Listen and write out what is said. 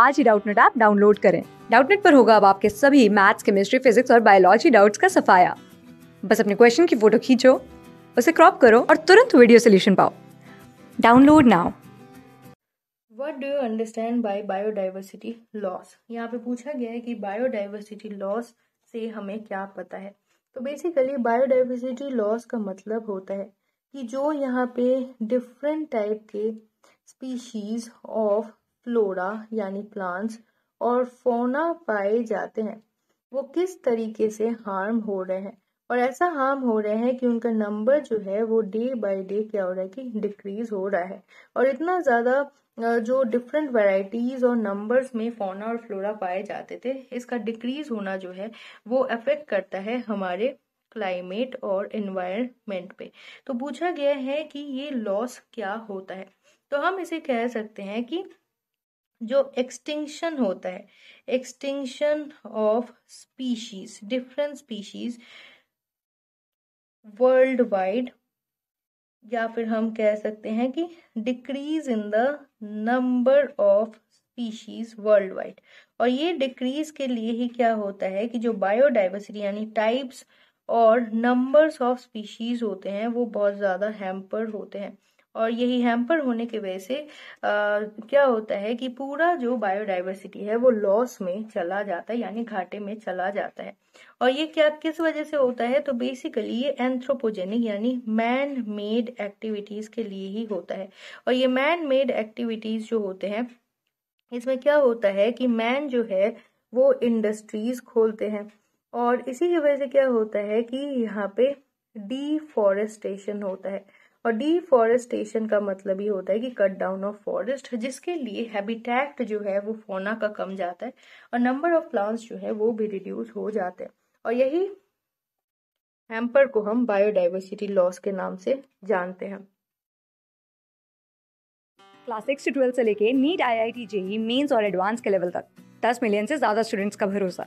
आज ही Doubtnet app download करें डाउटनेट पर होगा अब आपके सभी मैथ्स केमिस्ट्री फिजिक्स और बायोलॉजी डाउट्स का सफाया बस अपने क्वेश्चन की फोटो खींचो उसे क्रॉप करो और तुरंत वीडियो सोल्यूशन पाओ download now what do you understand by biodiversity loss यहाँ पे पूछा गया है कि बायोडाइवर्सिटी लॉस से हमें क्या पता है तो बेसिकली बायोडाइवर्सिटी लॉस का मतलब होता है कि जो यहाँ पे डिफरेंट टाइप के स्पीशीज ऑफ फ्लोरा यानी प्लांट्स और फोना पाए जाते हैं वो किस तरीके से हार्म हो रहे हैं और ऐसा हार्म हो रहे हैं कि उनका नंबर जो है वो डे बाय डे क्या हो रहा है कि डिक्रीज हो रहा है और इतना ज़्यादा जो डिफरेंट वैरायटीज़ और नंबर्स में फोना और फ्लोरा पाए जाते थे इसका डिक्रीज होना जो है वो अफेक्ट करता है हमारे क्लाइमेट और इन्वायरमेंट पे तो पूछा गया है कि ये लॉस क्या होता है तो हम इसे कह सकते हैं कि जो एक्सटिंक्शन होता है extinction of species different species world wide या फिर हम कह सकते हैं कि decrease in the number of species world wide और ये डिक्रीज के लिए ही क्या होता है कि जो बायोडाइवर्सिटी यानी टाइप्स और नंबर्स ऑफ स्पीशीज़ होते हैं वो बहुत ज़्यादा हैम्पर होते हैं और यही हैम्पर होने की वजह से क्या होता है कि पूरा जो बायोडाइवर्सिटी है वो लॉस में चला जाता है यानी घाटे में चला जाता है और ये क्या किस वजह से होता है तो बेसिकली ये एंथ्रोपोजेनिक यानी मैन मेड एक्टिविटीज़ के लिए ही होता है और ये मैन मेड एक्टिविटीज़ जो होते हैं इसमें क्या होता है कि मैन जो है वो इंडस्ट्रीज खोलते हैं और इसी की वजह से क्या होता है कि यहाँ पे डीफॉरेस्टेशन होता है और डीफॉरेस्टेशन का मतलब ये होता है कि कट डाउन ऑफ फॉरेस्ट जिसके लिए हैबिटेट जो है वो फोना का कम जाता है और नंबर ऑफ प्लांट्स जो है वो भी रिड्यूस हो जाते हैं और यही हैम्पर को हम बायोडाइवर्सिटी लॉस के नाम से जानते हैं क्लास सिक्स से ट्वेल्थ से लेके NEET I I T JEE mains और एडवांस के लेवल तक दस मिलियन से ज़्यादा स्टूडेंट्स का भरोसा